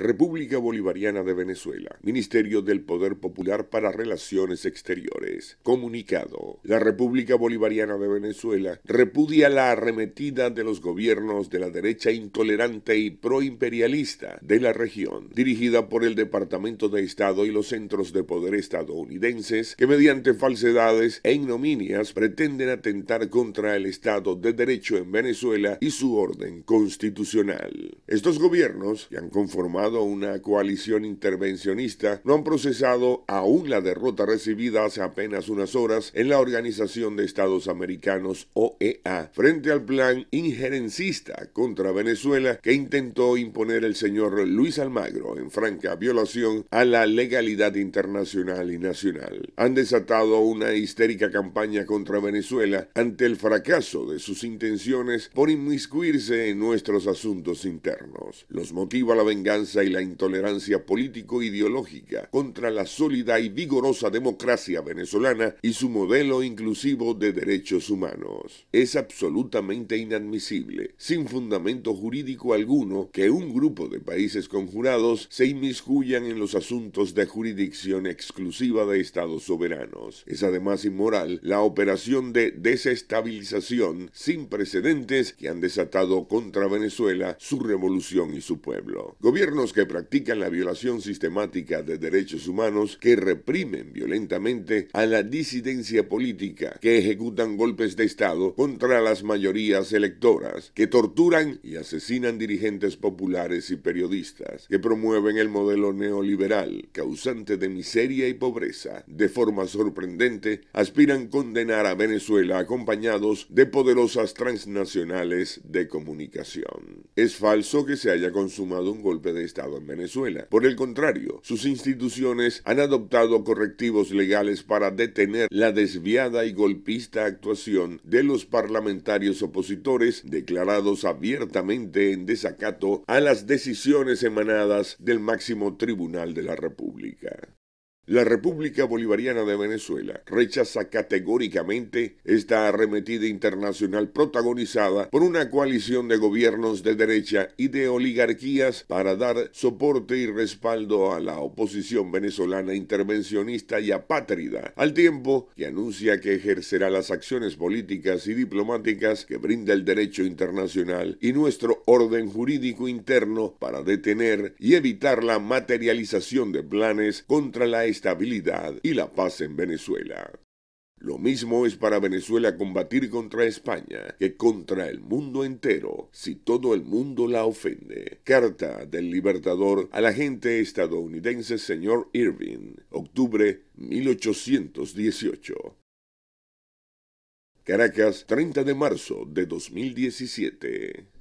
República Bolivariana de Venezuela, Ministerio del Poder Popular para Relaciones Exteriores. Comunicado. La República Bolivariana de Venezuela repudia la arremetida de los gobiernos de la derecha intolerante y proimperialista de la región, dirigida por el Departamento de Estado y los centros de poder estadounidenses que mediante falsedades e ignominias pretenden atentar contra el Estado de Derecho en Venezuela y su orden constitucional. Estos gobiernos, que han conformado una coalición intervencionista no han procesado aún la derrota recibida hace apenas unas horas en la Organización de Estados Americanos OEA frente al plan injerencista contra Venezuela que intentó imponer el señor Luis Almagro en franca violación a la legalidad internacional y nacional. Han desatado una histérica campaña contra Venezuela ante el fracaso de sus intenciones por inmiscuirse en nuestros asuntos internos. Los motiva la venganza y la intolerancia político-ideológica e contra la sólida y vigorosa democracia venezolana y su modelo inclusivo de derechos humanos. Es absolutamente inadmisible, sin fundamento jurídico alguno, que un grupo de países conjurados se inmiscuyan en los asuntos de jurisdicción exclusiva de estados soberanos. Es además inmoral la operación de desestabilización sin precedentes que han desatado contra Venezuela su revolución y su pueblo. Gobiernos que practican la violación sistemática de derechos humanos, que reprimen violentamente a la disidencia política, que ejecutan golpes de Estado contra las mayorías electoras, que torturan y asesinan dirigentes populares y periodistas, que promueven el modelo neoliberal, causante de miseria y pobreza. De forma sorprendente, aspiran condenar a Venezuela acompañados de poderosas transnacionales de comunicación. Es falso que se haya consumado un golpe de Estado en Venezuela. Por el contrario, sus instituciones han adoptado correctivos legales para detener la desviada y golpista actuación de los parlamentarios opositores declarados abiertamente en desacato a las decisiones emanadas del máximo tribunal de la República. La República Bolivariana de Venezuela rechaza categóricamente esta arremetida internacional protagonizada por una coalición de gobiernos de derecha y de oligarquías para dar soporte y respaldo a la oposición venezolana intervencionista y apátrida, al tiempo que anuncia que ejercerá las acciones políticas y diplomáticas que brinda el derecho internacional y nuestro orden jurídico interno para detener y evitar la materialización de planes contra la estabilidad y la paz en Venezuela. Lo mismo es para Venezuela combatir contra España que contra el mundo entero si todo el mundo la ofende. Carta del Libertador al agente estadounidense señor Irving, octubre 1818. Caracas, 30 de marzo de 2017.